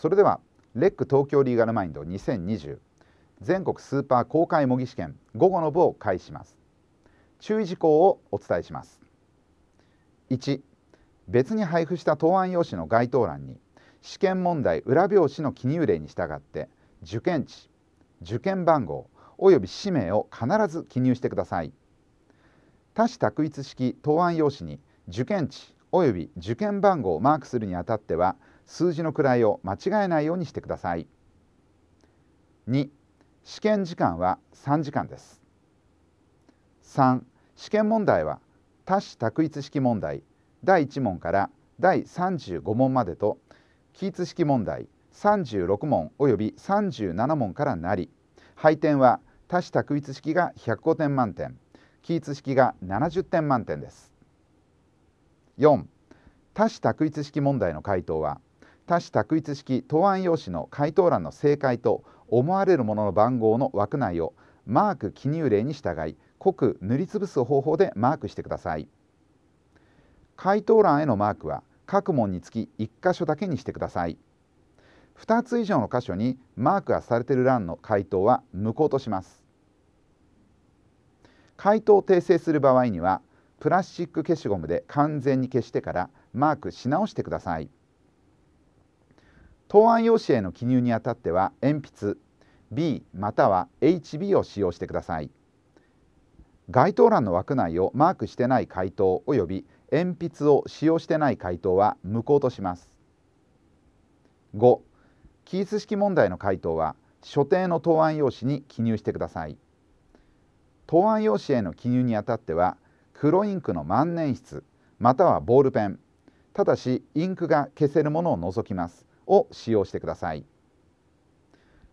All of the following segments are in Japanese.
それではレック東京リーガルマインド2020全国スーパー公開模擬試験午後の部を開始します注意事項をお伝えします1別に配布した答案用紙の該当欄に試験問題裏表紙の記入例に従って受験地受験番号および氏名を必ず記入してください多種択一式答案用紙に受験地および受験番号をマークするにあたっては数字の位を間違えないようにしてください2試験時間は3時間です3試験問題は多種択一式問題第1問から第35問までと記述式問題36問及び37問からなり配点は多種択一式が105点満点記述式が70点満点です4多種択一式問題の回答は多種択一式答案用紙の回答欄の正解と思われるものの番号の枠内をマーク記入例に従い濃く塗りつぶす方法でマークしてください回答欄へのマークは各問につき1箇所だけにしてください2つ以上の箇所にマークがされている欄の回答は無効とします回答を訂正する場合にはプラスチック消しゴムで完全に消してからマークし直してください。答案用紙への記入にあたっては鉛筆 B または HB を使用してください該当欄の枠内をマークしてない回答及び鉛筆を使用してない回答は無効とします5キース式問題の回答は所定の答案用紙に記入してください答案用紙への記入にあたっては黒インクの万年筆またはボールペンただしインクが消せるものを除きますを使用してください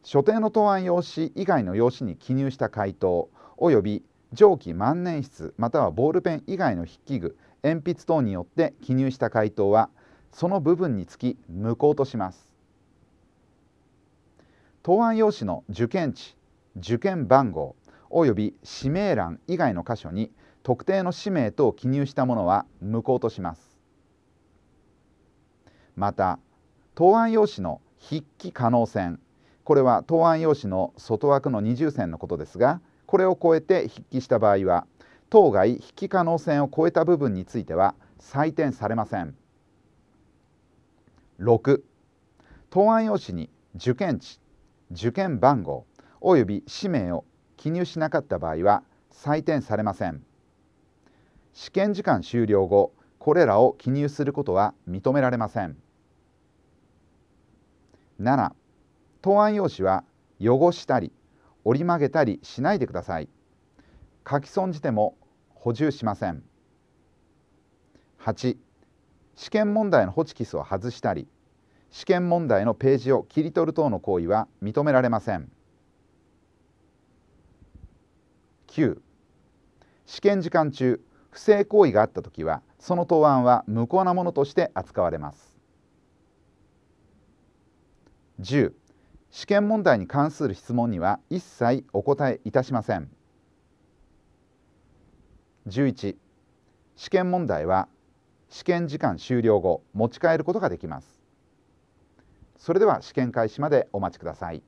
所定の答案用紙以外の用紙に記入した回答及び上記万年筆またはボールペン以外の筆記具鉛筆等によって記入した回答はその部分につき無効とします答案用紙の受験地受験番号及び氏名欄以外の箇所に特定の氏名等を記入したものは無効としますまた答案用紙の筆記可能線これは答案用紙の外枠の二重線のことですがこれを超えて筆記した場合は当該筆記可能線を超えた部分については採点されません6答案用紙に受験地受験番号及び氏名を記入しなかった場合は採点されません試験時間終了後これらを記入することは認められません7答案用紙は汚したり折り曲げたりしないでください書き損じても補充しません8試験問題のホチキスを外したり試験問題のページを切り取る等の行為は認められません9試験時間中不正行為があった時はその答案は無効なものとして扱われます10試験問題に関する質問には一切お答えいたしません11試験問題は試験時間終了後持ち帰ることができますそれでは試験開始までお待ちください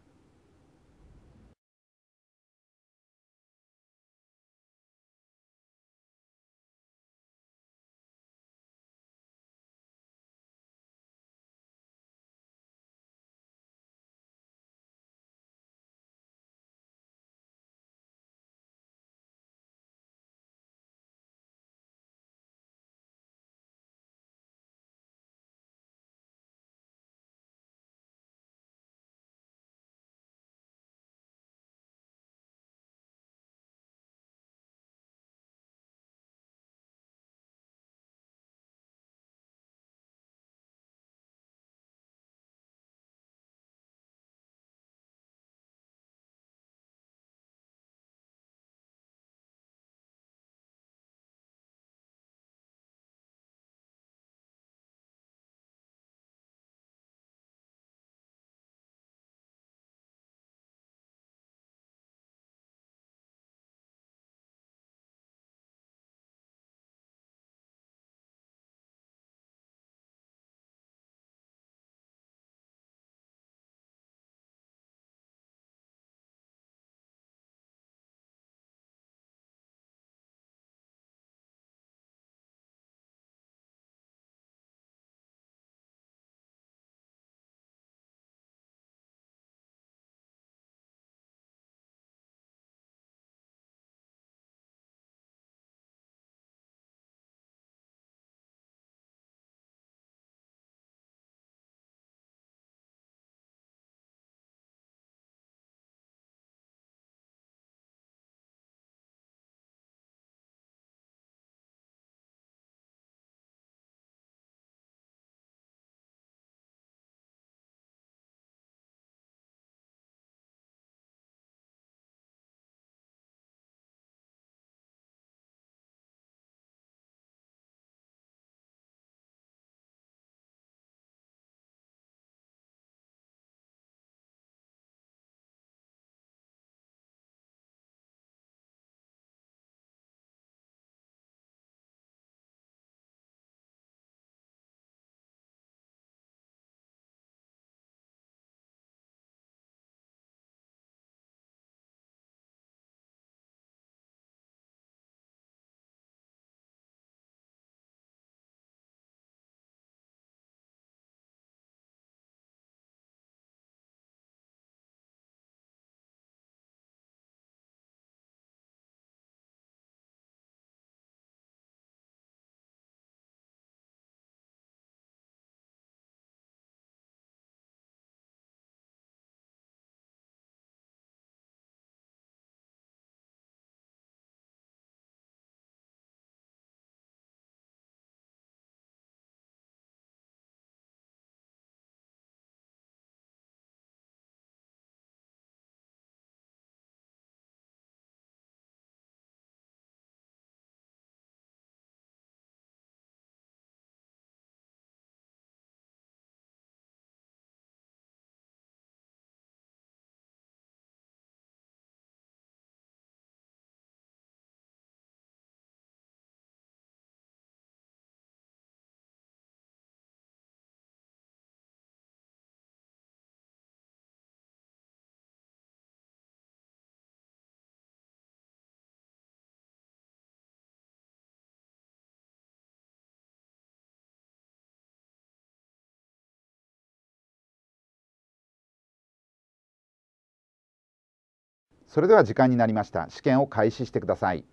それでは時間になりました試験を開始してください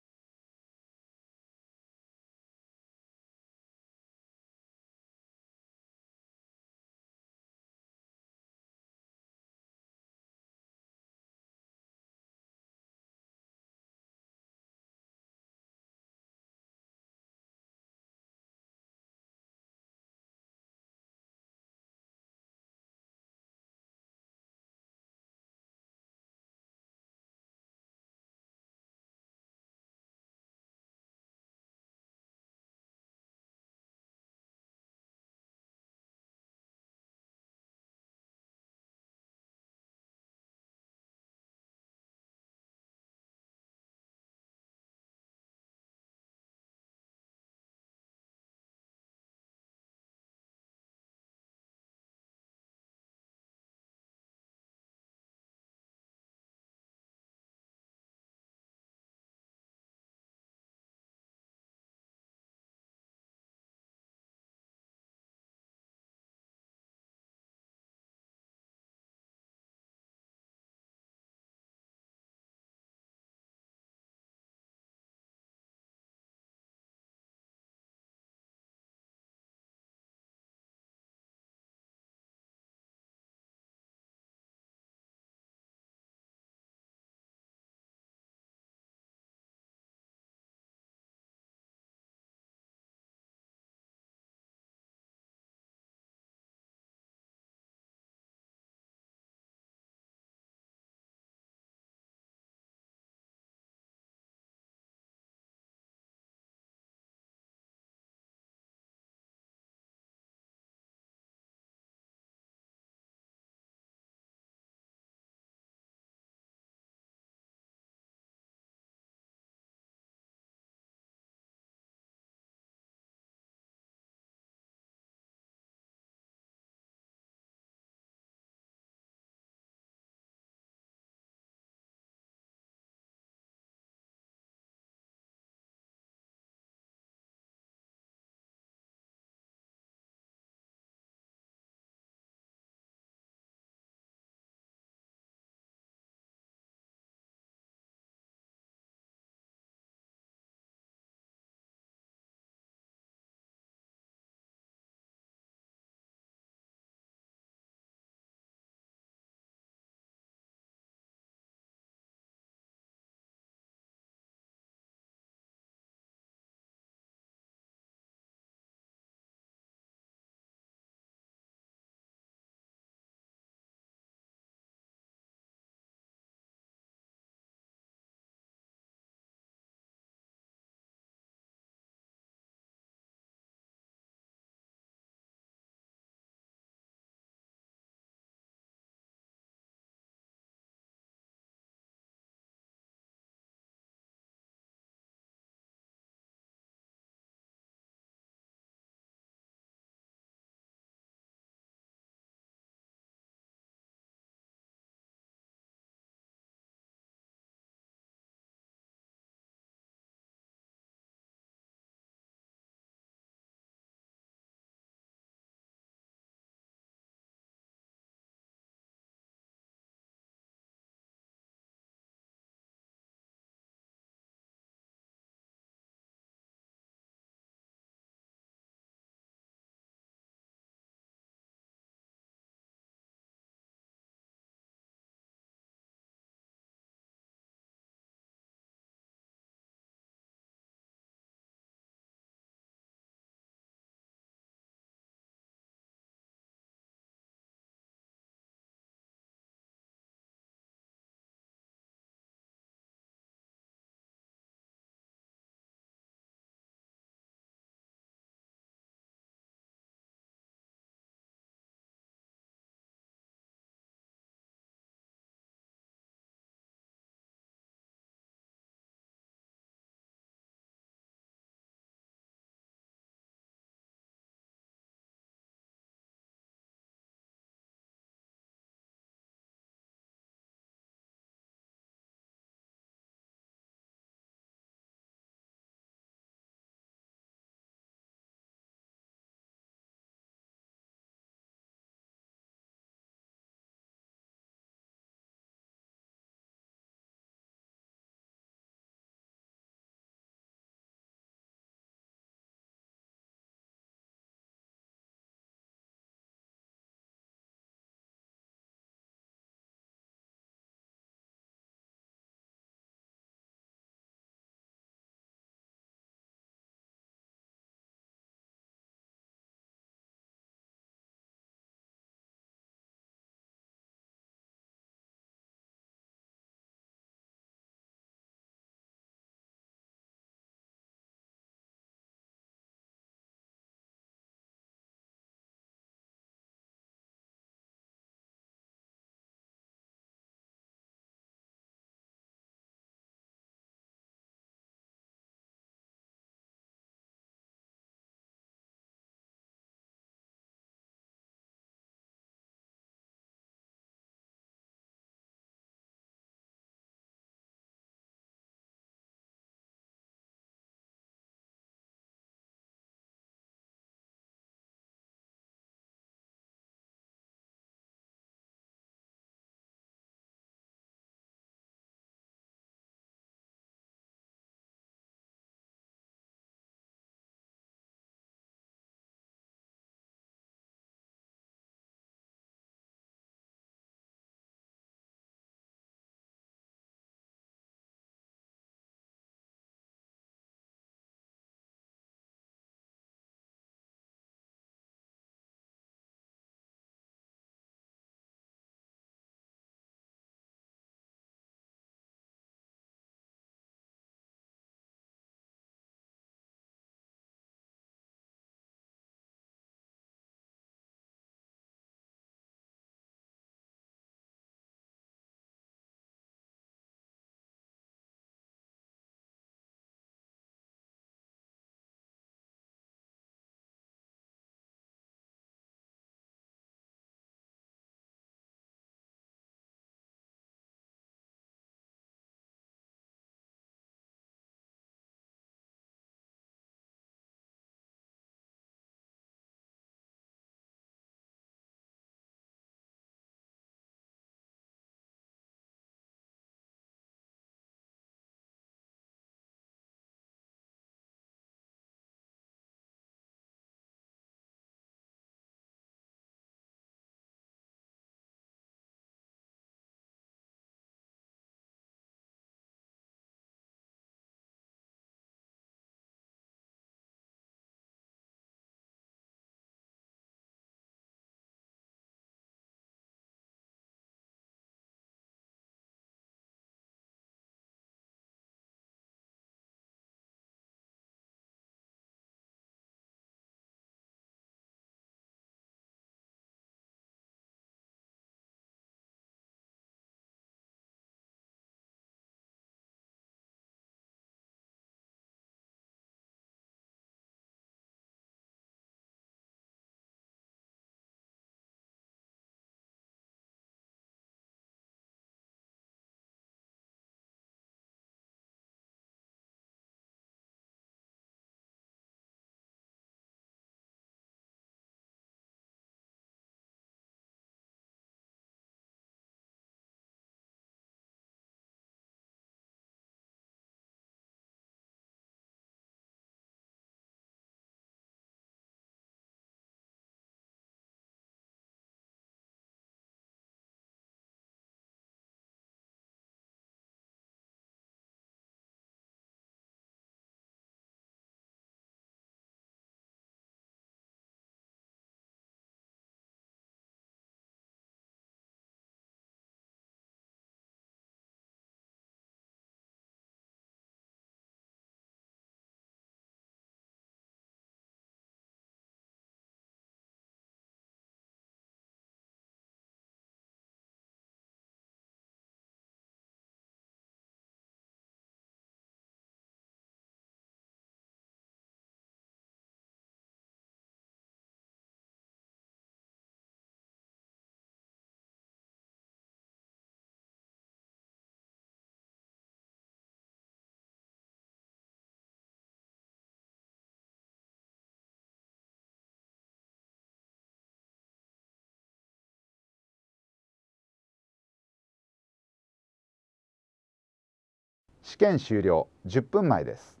試験終了10分前です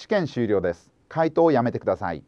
試験終了です回答をやめてください